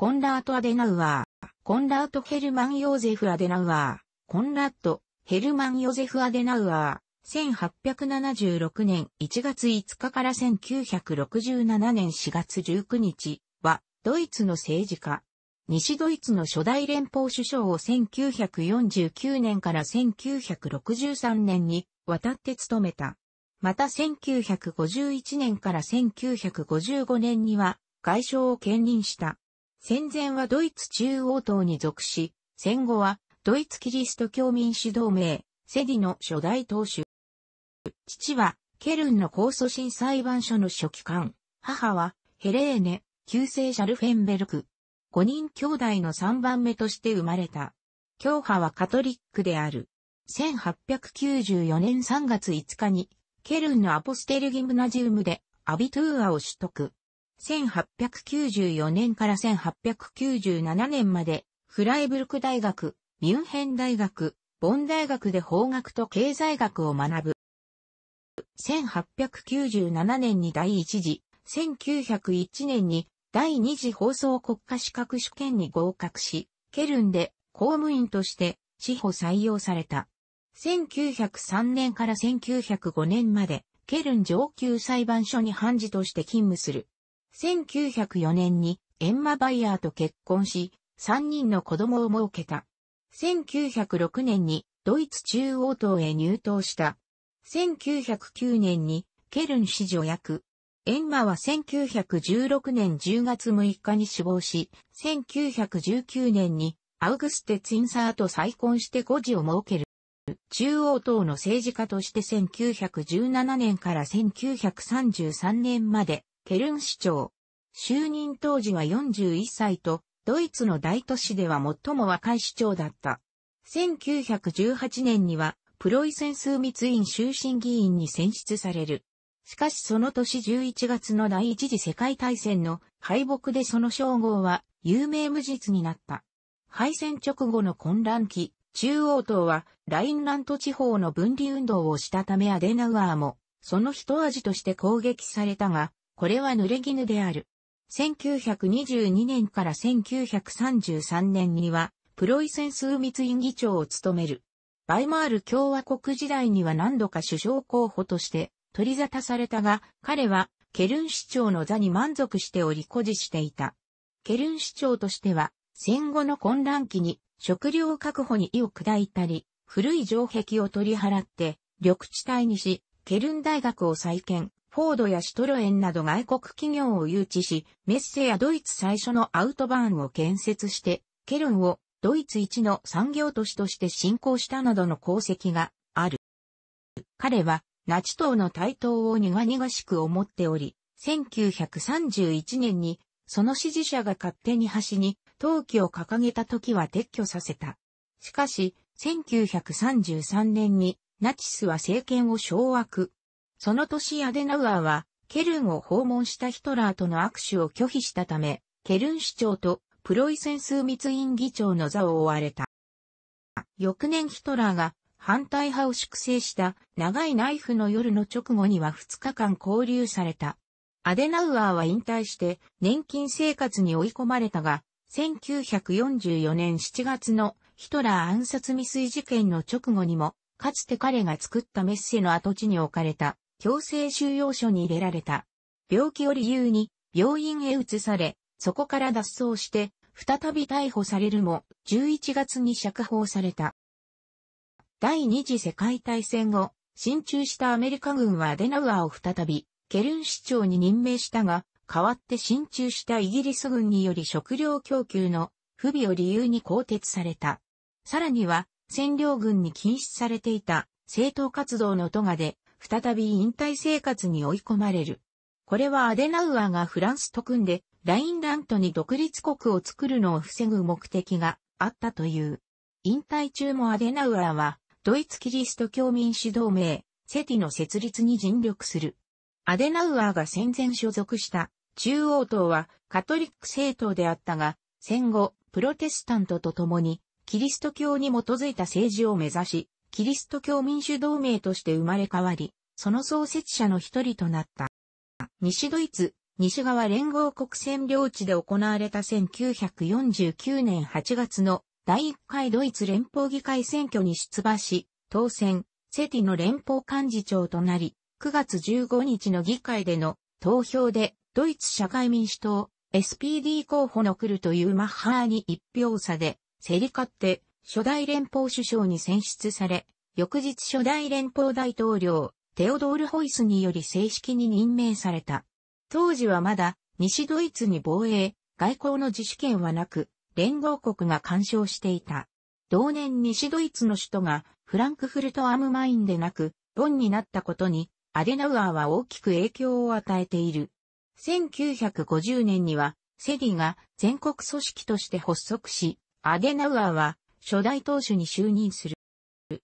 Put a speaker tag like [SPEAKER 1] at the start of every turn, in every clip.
[SPEAKER 1] コンラート・アデナウアー、コンラート・ヘルマン・ヨーゼフ・アデナウアー、コンラット、ヘルマン・ヨゼフ・アデナウアー、1876年1月5日から1967年4月19日は、ドイツの政治家。西ドイツの初代連邦首相を1949年から1963年に渡って務めた。また1951年から1955年には外相を兼任した。戦前はドイツ中央党に属し、戦後はドイツキリスト教民主同盟、セディの初代党首。父はケルンの控訴審裁判所の書記官、母はヘレーネ、旧姓シャルフェンベルク。5人兄弟の3番目として生まれた。教派はカトリックである。1894年3月5日に、ケルンのアポステルギムナジウムでアビトゥーアを取得。1894年から1897年まで、フライブルク大学、ミュンヘン大学、ボン大学で法学と経済学を学ぶ。1897年に第一次、1901年に第二次放送国家資格試験に合格し、ケルンで公務員として司法採用された。1903年から1905年まで、ケルン上級裁判所に判事として勤務する。1904年にエンマ・バイヤーと結婚し、3人の子供を設けた。1906年にドイツ中央党へ入党した。1909年にケルン市女役。エンマは1916年10月6日に死亡し、1919年にアウグステ・ツインサーと再婚して5児を設ける。中央党の政治家として1917年から1933年までケルン市長。就任当時は41歳と、ドイツの大都市では最も若い市長だった。1918年には、プロイセンツ密院終身議員に選出される。しかしその年11月の第一次世界大戦の敗北でその称号は有名無実になった。敗戦直後の混乱期、中央党はラインラント地方の分離運動をしたためアデナウアーもその一味として攻撃されたが、これは濡れ絹である。1922年から1933年には、プロイセン枢密院議長を務める。バイマール共和国時代には何度か首相候補として取り沙汰されたが、彼はケルン市長の座に満足しており誇示していた。ケルン市長としては、戦後の混乱期に食料確保に意を砕いたり、古い城壁を取り払って、緑地帯にし、ケルン大学を再建、フォードやシトロエンなど外国企業を誘致し、メッセやドイツ最初のアウトバーンを建設して、ケルンをドイツ一の産業都市として進行したなどの功績がある。彼は、ナチ党の台頭を苦々しく思っており、1931年に、その支持者が勝手に橋に陶器を掲げた時は撤去させた。しかし、1933年にナチスは政権を掌握。その年アデナウアーは、ケルンを訪問したヒトラーとの握手を拒否したため、ケルン市長とプロイセン枢密院議長の座を追われた。翌年ヒトラーが反対派を粛清した長いナイフの夜の直後には2日間交留された。アデナウアーは引退して年金生活に追い込まれたが、1944年7月のヒトラー暗殺未遂事件の直後にもかつて彼が作ったメッセの跡地に置かれた強制収容所に入れられた。病気を理由に病院へ移され、そこから脱走して、再び逮捕されるも、11月に釈放された。第二次世界大戦後、進駐したアメリカ軍はアデナウアーを再び、ケルン市長に任命したが、代わって進駐したイギリス軍により食料供給の不備を理由に更迭された。さらには、占領軍に禁止されていた政党活動のトガで、再び引退生活に追い込まれる。これはアデナウアーがフランスと組んで、ラインラントに独立国を作るのを防ぐ目的があったという。引退中もアデナウアーは、ドイツキリスト教民主同盟、セティの設立に尽力する。アデナウアーが戦前所属した中央党はカトリック政党であったが、戦後、プロテスタントと共にキリスト教に基づいた政治を目指し、キリスト教民主同盟として生まれ変わり、その創設者の一人となった。西ドイツ、西側連合国占領地で行われた1949年8月の第1回ドイツ連邦議会選挙に出馬し、当選、セティの連邦幹事長となり、9月15日の議会での投票でドイツ社会民主党 SPD 候補の来るというマッハーに一票差でセリカって初代連邦首相に選出され、翌日初代連邦大統領、テオドール・ホイスにより正式に任命された。当時はまだ西ドイツに防衛、外交の自主権はなく、連合国が干渉していた。同年西ドイツの首都がフランクフルト・アムマインでなく、ロンになったことに、アデナウアーは大きく影響を与えている。1950年には、セディが全国組織として発足し、アデナウアーは初代党首に就任する。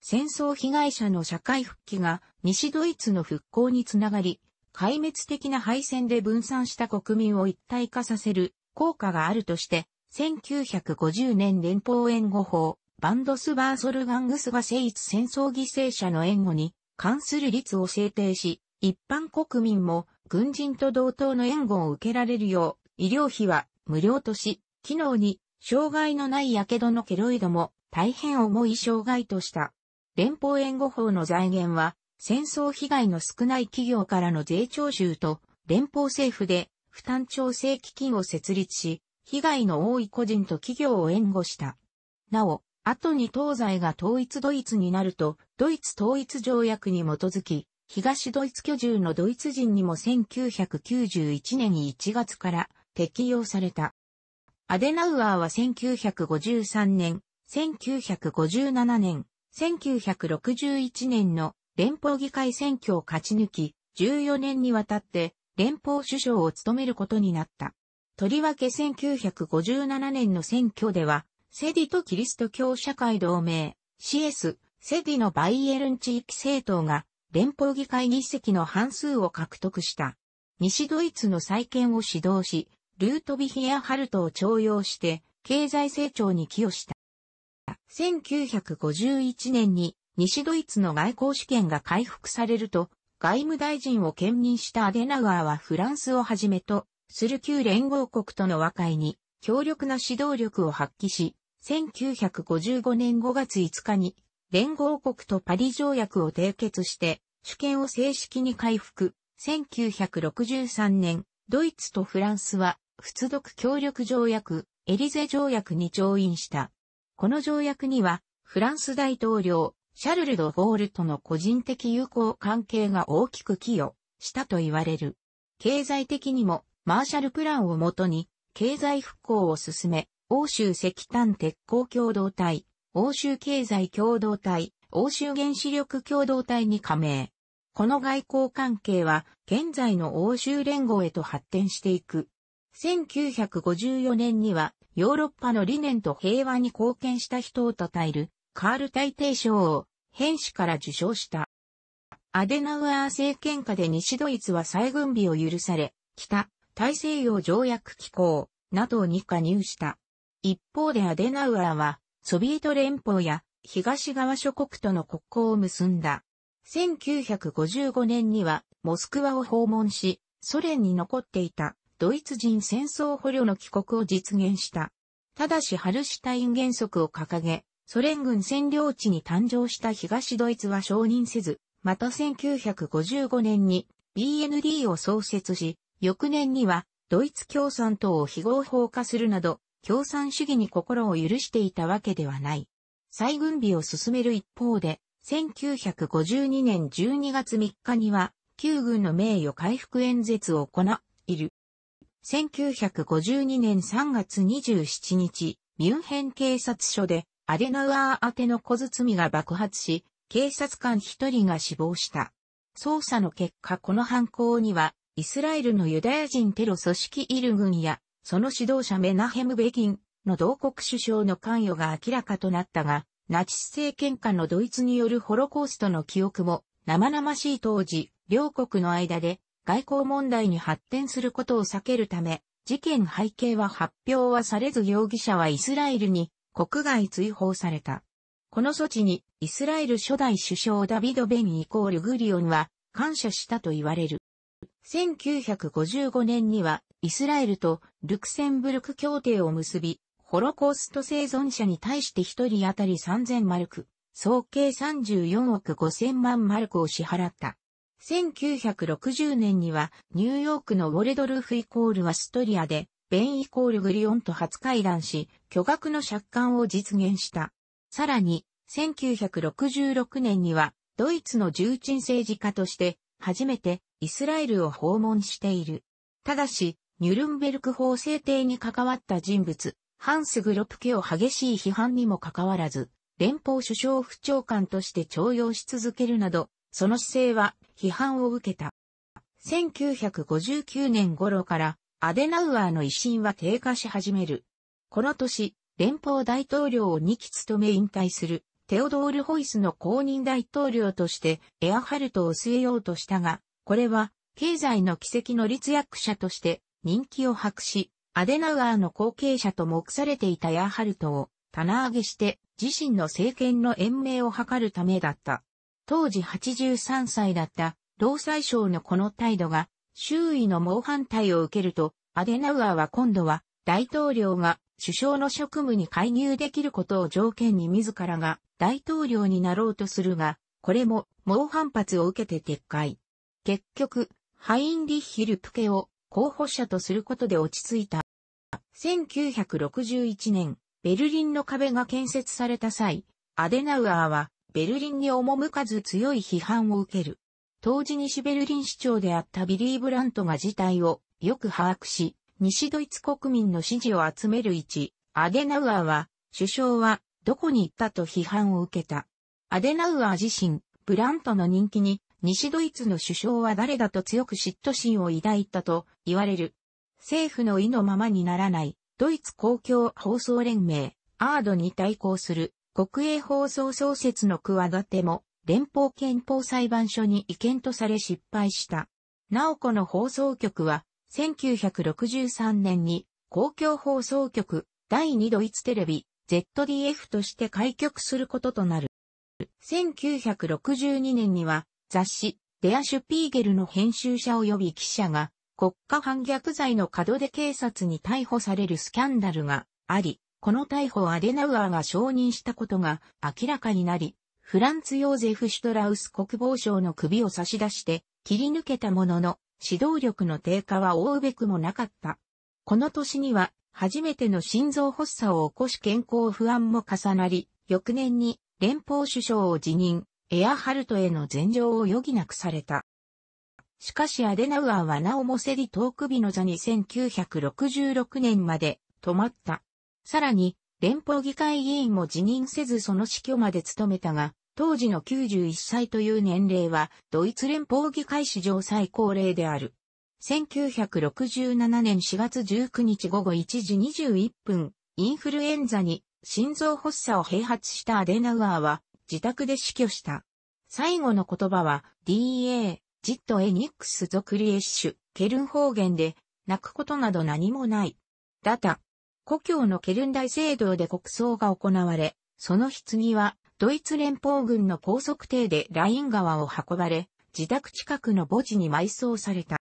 [SPEAKER 1] 戦争被害者の社会復帰が西ドイツの復興につながり、壊滅的な敗戦で分散した国民を一体化させる効果があるとして、1950年連邦援護法、バンドスバーソルガングスが聖一戦争犠牲者の援護に関する率を制定し、一般国民も軍人と同等の援護を受けられるよう、医療費は無料とし、機能に障害のない火傷のケロイドも大変重い障害とした。連邦援護法の財源は、戦争被害の少ない企業からの税徴収と、連邦政府で負担調整基金を設立し、被害の多い個人と企業を援護した。なお、後に東西が統一ドイツになると、ドイツ統一条約に基づき、東ドイツ居住のドイツ人にも1991年1月から適用された。アデナウアーは1953年、1957年、1961年の連邦議会選挙を勝ち抜き、14年にわたって連邦首相を務めることになった。とりわけ1957年の選挙では、セディとキリスト教社会同盟、CS、セディのバイエルン地域政党が連邦議会議席の半数を獲得した。西ドイツの再建を指導し、ルートビヒア・ハルトを徴用して、経済成長に寄与した。1951年に西ドイツの外交試験が回復されると、外務大臣を兼任したアデナガーはフランスをはじめとする旧連合国との和解に強力な指導力を発揮し、1955年5月5日に連合国とパリ条約を締結して主権を正式に回復。1963年、ドイツとフランスは仏独協力条約、エリゼ条約に調印した。この条約には、フランス大統領、シャルル・ド・ゴールとの個人的友好関係が大きく寄与したと言われる。経済的にも、マーシャルプランをもとに、経済復興を進め、欧州石炭鉄鋼共同体、欧州経済共同体、欧州原子力共同体に加盟。この外交関係は現在の欧州連合へと発展していく。1954年にはヨーロッパの理念と平和に貢献した人を称えるカール大帝賞を変死から受賞した。アデナウアー政権下で西ドイツは再軍備を許され、北、大西洋条約機構、NATO に加入した。一方でアデナウアーは、ソビエト連邦や東側諸国との国交を結んだ。1955年にはモスクワを訪問し、ソ連に残っていたドイツ人戦争捕虜の帰国を実現した。ただしハルシュタイン原則を掲げ、ソ連軍占領地に誕生した東ドイツは承認せず、また1955年に BND を創設し、翌年にはドイツ共産党を非合法化するなど、共産主義に心を許していたわけではない。再軍備を進める一方で、1952年12月3日には、旧軍の名誉回復演説を行いる。1952年3月27日、ミュンヘン警察署でアデナウアー宛ての小包が爆発し、警察官1人が死亡した。捜査の結果この犯行には、イスラエルのユダヤ人テロ組織イル軍や、その指導者メナヘム・ベギンの同国首相の関与が明らかとなったが、ナチス政権下のドイツによるホロコーストの記憶も生々しい当時、両国の間で外交問題に発展することを避けるため、事件背景は発表はされず容疑者はイスラエルに国外追放された。この措置にイスラエル初代首相ダビド・ベンイコール・グリオンは感謝したと言われる。1955年にはイスラエルとルクセンブルク協定を結び、ホロコースト生存者に対して1人当たり3000マルク、総計34億5000万マルクを支払った。1960年には、ニューヨークのウォレドルフイコールアストリアで、ベンイコールグリオンと初会談し、巨額の借款を実現した。さらに、1966年には、ドイツの重鎮政治家として、初めてイスラエルを訪問している。ただし、ニュルンベルク法制定に関わった人物、ハンス・グロプケを激しい批判にもかかわらず、連邦首相府長官として徴用し続けるなど、その姿勢は批判を受けた。1959年頃から、アデナウアーの威信は低下し始める。この年、連邦大統領を2期務め引退する、テオドール・ホイスの公認大統領として、エアハルトを据えようとしたが、これは、経済の奇跡の立役者として、人気を博し、アデナウアーの後継者と目されていたエアハルトを、棚上げして、自身の政権の延命を図るためだった。当時83歳だった労災省のこの態度が周囲の猛反対を受けると、アデナウアーは今度は大統領が首相の職務に介入できることを条件に自らが大統領になろうとするが、これも猛反発を受けて撤回。結局、ハインリッヒ・ルプケを候補者とすることで落ち着いた。1961年、ベルリンの壁が建設された際、アデナウアーはベルリンに赴かず強い批判を受ける。当時西ベルリン市長であったビリー・ブラントが事態をよく把握し、西ドイツ国民の支持を集める一、アデナウアーは、首相はどこに行ったと批判を受けた。アデナウアー自身、ブラントの人気に、西ドイツの首相は誰だと強く嫉妬心を抱いたと言われる。政府の意のままにならない、ドイツ公共放送連盟、アードに対抗する、国営放送創設の企ても、連邦憲法裁判所に違憲とされ失敗した。なおこの放送局は、1963年に公共放送局第2ドイツテレビ ZDF として開局することとなる。1962年には雑誌デア・シュピーゲルの編集者及び記者が国家反逆罪の門で警察に逮捕されるスキャンダルがあり、この逮捕をアデナウアーが承認したことが明らかになり、フランツ・ヨーゼフ・シュトラウス国防相の首を差し出して切り抜けたものの、指導力の低下は覆うべくもなかった。この年には、初めての心臓発作を起こし健康不安も重なり、翌年に連邦首相を辞任、エアハルトへの前情を余儀なくされた。しかしアデナウアーはなおもセリトークビの座に1966年まで止まった。さらに、連邦議会議員も辞任せずその死去まで務めたが、当時の91歳という年齢は、ドイツ連邦議会史上最高齢である。1967年4月19日午後1時21分、インフルエンザに心臓発作を併発したアデナウアーは自宅で死去した。最後の言葉は DA、ジットエニックスゾクリエッシュ、ケルン方言で、泣くことなど何もない。だた。故郷のケルン大聖堂で国葬が行われ、その棺は、ドイツ連邦軍の高速艇でライン川を運ばれ、自宅近くの墓地に埋葬された。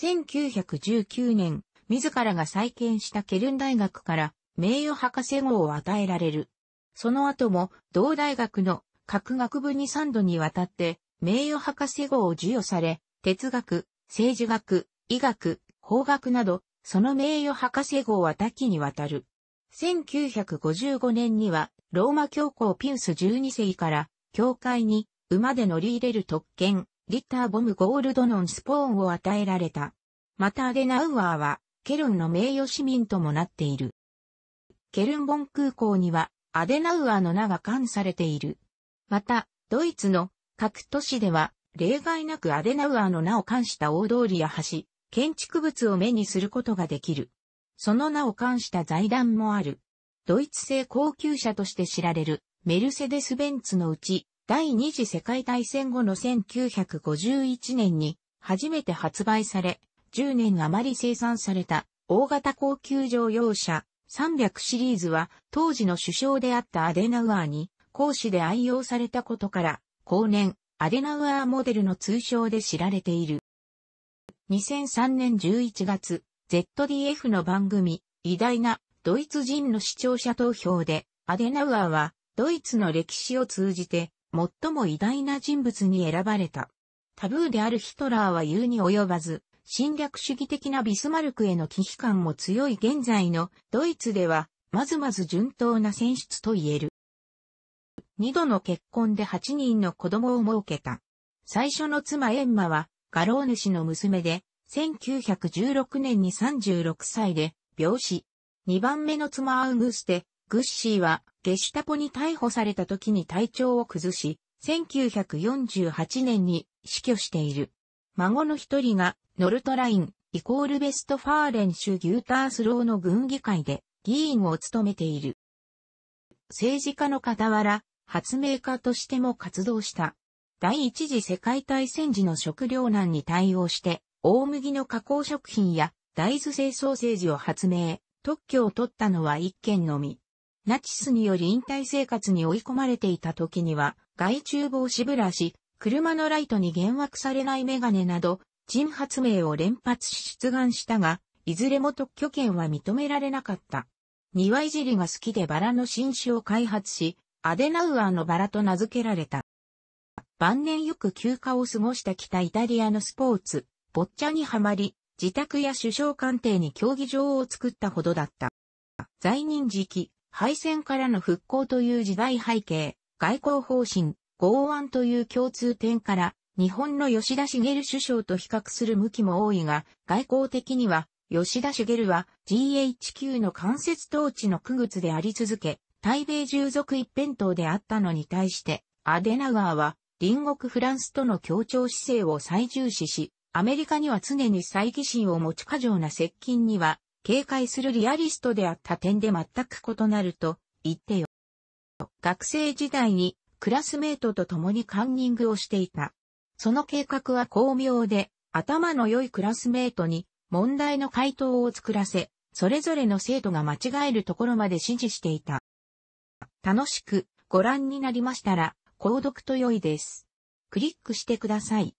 [SPEAKER 1] 1919年、自らが再建したケルン大学から名誉博士号を与えられる。その後も、同大学の各学部に3度にわたって名誉博士号を授与され、哲学、政治学、医学、法学などその名誉博士号は多岐にわたる。1955年には、ローマ教皇ピウス12世から、教会に馬で乗り入れる特権、リッター・ボム・ゴールド・ノン・スポーンを与えられた。またアデナウアーは、ケルンの名誉市民ともなっている。ケルンボン空港には、アデナウアーの名が冠されている。また、ドイツの各都市では、例外なくアデナウアーの名を冠した大通りや橋、建築物を目にすることができる。その名を冠した財団もある。ドイツ製高級車として知られるメルセデス・ベンツのうち第二次世界大戦後の1951年に初めて発売され、10年余り生産された大型高級乗用車300シリーズは当時の首相であったアデナウアーに講師で愛用されたことから、後年アデナウアーモデルの通称で知られている。2003年11月、ZDF の番組、偉大なドイツ人の視聴者投票で、アデナウアーは、ドイツの歴史を通じて、最も偉大な人物に選ばれた。タブーであるヒトラーは言うに及ばず、侵略主義的なビスマルクへの危機感も強い現在のドイツでは、まずまず順当な選出と言える。二度の結婚で8人の子供を設けた。最初の妻エンマは、画廊主の娘で、1916年に36歳で、病死。2番目の妻アウグステ、グッシーは、ゲシュタポに逮捕された時に体調を崩し、1948年に死去している。孫の一人が、ノルトライン、イコールベストファーレン州ギュータースローの軍議会で、議員を務めている。政治家の傍ら、発明家としても活動した。第一次世界大戦時の食糧難に対応して、大麦の加工食品や大豆製ソーセージを発明、特許を取ったのは一件のみ。ナチスにより引退生活に追い込まれていた時には、外注防止ブラシ、車のライトに幻惑されないメガネなど、陳発明を連発し出願したが、いずれも特許権は認められなかった。庭いじりが好きでバラの新種を開発し、アデナウアーのバラと名付けられた。晩年よく休暇を過ごしてきたイタリアのスポーツ、ボッチャにはまり、自宅や首相官邸に競技場を作ったほどだった。在任時期、敗戦からの復興という時代背景、外交方針、剛腕という共通点から、日本の吉田茂首相と比較する向きも多いが、外交的には、吉田茂は GHQ の間接統治の区別であり続け、対米従属一辺倒であったのに対して、アデナガーは隣国フランスとの協調姿勢を最重視し、アメリカには常に猜疑心を持ち過剰な接近には、警戒するリアリストであった点で全く異なると言ってよ。学生時代にクラスメートと共にカンニングをしていた。その計画は巧妙で、頭の良いクラスメートに問題の回答を作らせ、それぞれの生徒が間違えるところまで指示していた。楽しくご覧になりましたら、購読と良いです。クリックしてください。